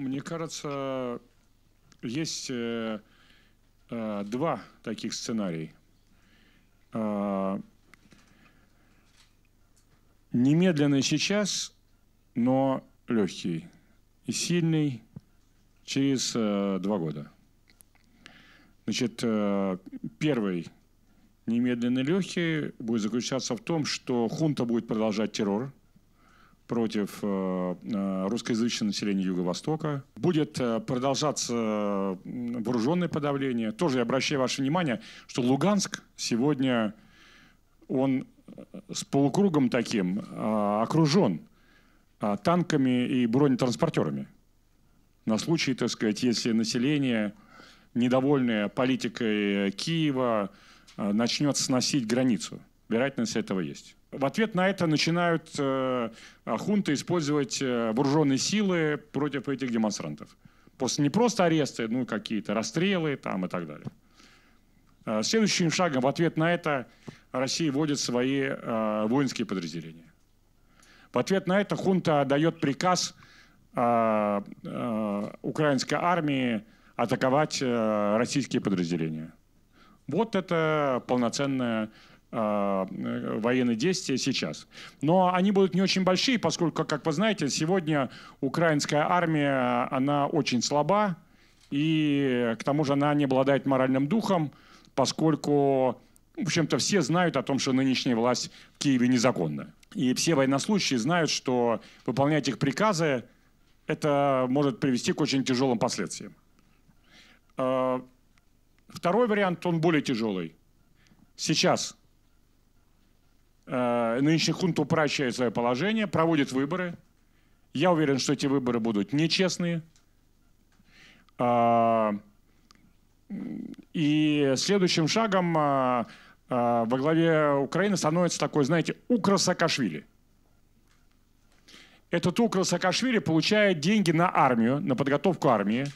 Мне кажется, есть э, э, два таких сценария. Э, немедленно сейчас, но легкий и сильный через э, два года. Значит, э, первый немедленно легкий будет заключаться в том, что хунта будет продолжать террор – против э, э, русскоязычного населения Юго-Востока. Будет э, продолжаться вооруженное подавление. Тоже я обращаю ваше внимание, что Луганск сегодня, он с полукругом таким окружен танками и бронетранспортерами. На случай, так сказать, если население, недовольное политикой Киева, начнет сносить границу – Вероятность этого есть. В ответ на это начинают э, а, хунты использовать э, вооруженные силы против этих демонстрантов. После не просто аресты, ну какие-то расстрелы там и так далее. А, следующим шагом в ответ на это Россия вводит свои э, воинские подразделения. В ответ на это хунта дает приказ э, э, украинской армии атаковать э, российские подразделения. Вот это полноценная а, э, военные действия сейчас. Но они будут не очень большие, поскольку, как вы знаете, сегодня украинская армия, она очень слаба, и э, к тому же она не обладает моральным духом, поскольку, в общем-то, все знают о том, что нынешняя власть в Киеве незаконна. И все военнослужащие знают, что выполнять их приказы, это может привести к очень тяжелым последствиям. А, второй вариант, он более тяжелый. Сейчас Э, нынешний хунт упрощает свое положение, проводит выборы. Я уверен, что эти выборы будут нечестные. А, и следующим шагом а, а, во главе Украины становится такой, знаете, Украсакашвили. Этот Украсакашвили получает деньги на армию, на подготовку армии.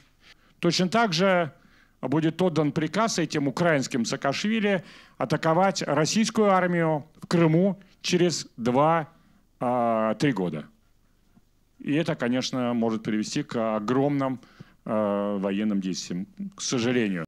Точно так же будет отдан приказ этим украинским Саакашвили атаковать российскую армию в Крыму через 2-3 а, года. И это, конечно, может привести к огромным а, военным действиям, к сожалению.